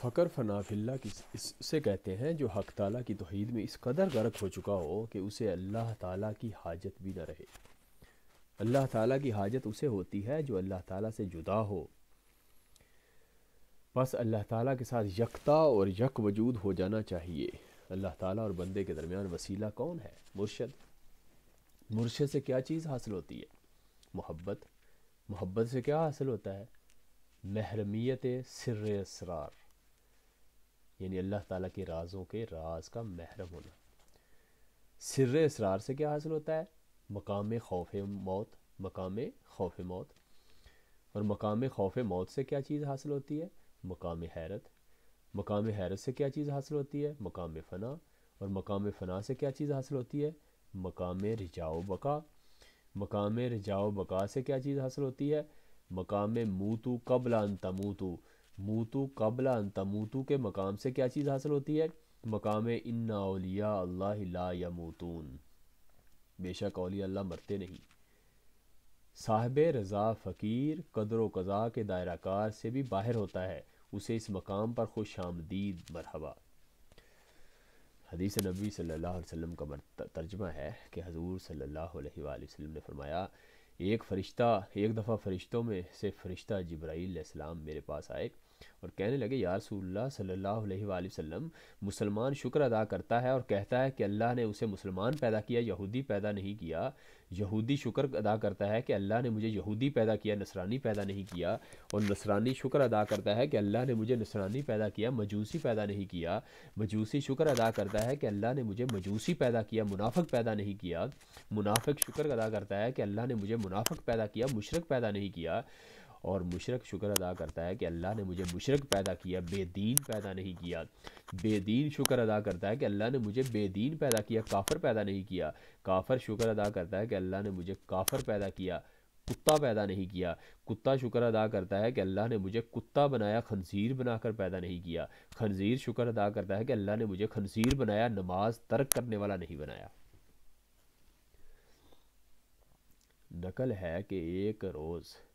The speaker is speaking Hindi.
फ़कर फनाफिल्ला किस इससे कहते हैं जो हक ताला की तोहद में इस कदर गर्क हो चुका हो कि उसे अल्लाह ताला की हाजत भी न रहे अल्लाह ताला की हाजत उसे होती है जो अल्लाह ताला से जुदा हो बस अल्लाह ताला के साथ यकता और यक वजूद हो जाना चाहिए अल्लाह ताला और बंदे के दरमियान वसीला कौन है मुर्शद मुर्शद से क्या चीज़ हासिल होती है मोहब्बत मोहब्बत से क्या हासिल होता है महरमीत सर असरार यानी अल्लाह ताला के राज़ों के राज का महरम होना सिर इसरार से क्या हासिल होता है मकाम खौफ मौत मकाम खौफ मौत और मकाम खौफ मौत से क्या चीज़ हासिल होती है मकाम हैरत मकाम हैरत से क्या चीज़ हासिल होती है मकाम फ़ना और मकाम फ़ना से क्या चीज़ हासिल होती है मकाम रिजाओ बका मकाम रिजाओ बका से क्या चीज़ हासिल होती है मकाम मूतू कबला तमूतू मूतू कबला अंता मूतू के मकाम से क्या चीज़ हासिल होती है मकाम इन्ना ओलिया अल्लाह ला या मूतून बेशक ओलिया अल्लाह मरते नहीं साहब रज़ा फ़कीर कदर वज़ा के दायरा कार से भी बाहर होता है उसे इस मकाम पर खुश आमदीद मरहबा हदीस नबी सल्लल्लाहु अलैहि वसल्लम का तर्जमा है कि हजूर सल्लल्लाहु अलैहि वसल्लम ने फरमाया एक फरिश्ता एक दफ़ा फरिश्तों में से फरिश्ता जब्राईसम मेरे पास आए और कहने लगे यार सल्लल्लाहु अलैहि वसल्लम मुसलमान शुक्र अदा करता है और कहता है कि अल्लाह ने उसे मुसलमान पैदा किया यहूदी पैदा नहीं किया यहूदी शुक्र अदा करता है कि अल्लाह ने मुझे यहूदी पैदा किया नसरानी पैदा नहीं किया और नसरानी शुक्र अदा करता है कि अल्लाह ने मुझे नसरानी पैदा किया मजूसी पैदा नहीं किया मजूसी शुक्र अदा करता है कि अल्लाह ने मुझे मजूसी पैदा किया मुनाफिक पैदा नहीं किया मुनाफिक शुक्र अदा करता है कि अल्लाह ने मुझे मुनाफिक पैदा किया मुशरक पैदा नहीं किया और मुशरक शुक्र अदा करता है कि अल्लाह ने मुझे मुशरक पैदा किया बेदीन पैदा नहीं किया बेदीन शुक्र अदा करता है कि अल्लाह ने मुझे बेदीन पैदा किया काफ़र पैदा नहीं किया काफ़र शुक्र अदा करता है कि अल्लाह ने मुझे काफ़र पैदा किया कुत्ता पैदा नहीं किया कुत्ता शुक्र अदा करता है कि अल्लाह ने मुझे कुत्ता बनाया खनजीर बनाकर पैदा नहीं किया खनजीर शुक्र अदा करता है कि अल्लाह ने मुझे खनजीर बनाया नमाज तर्क करने वाला नहीं बनाया नकल है कि एक रोज़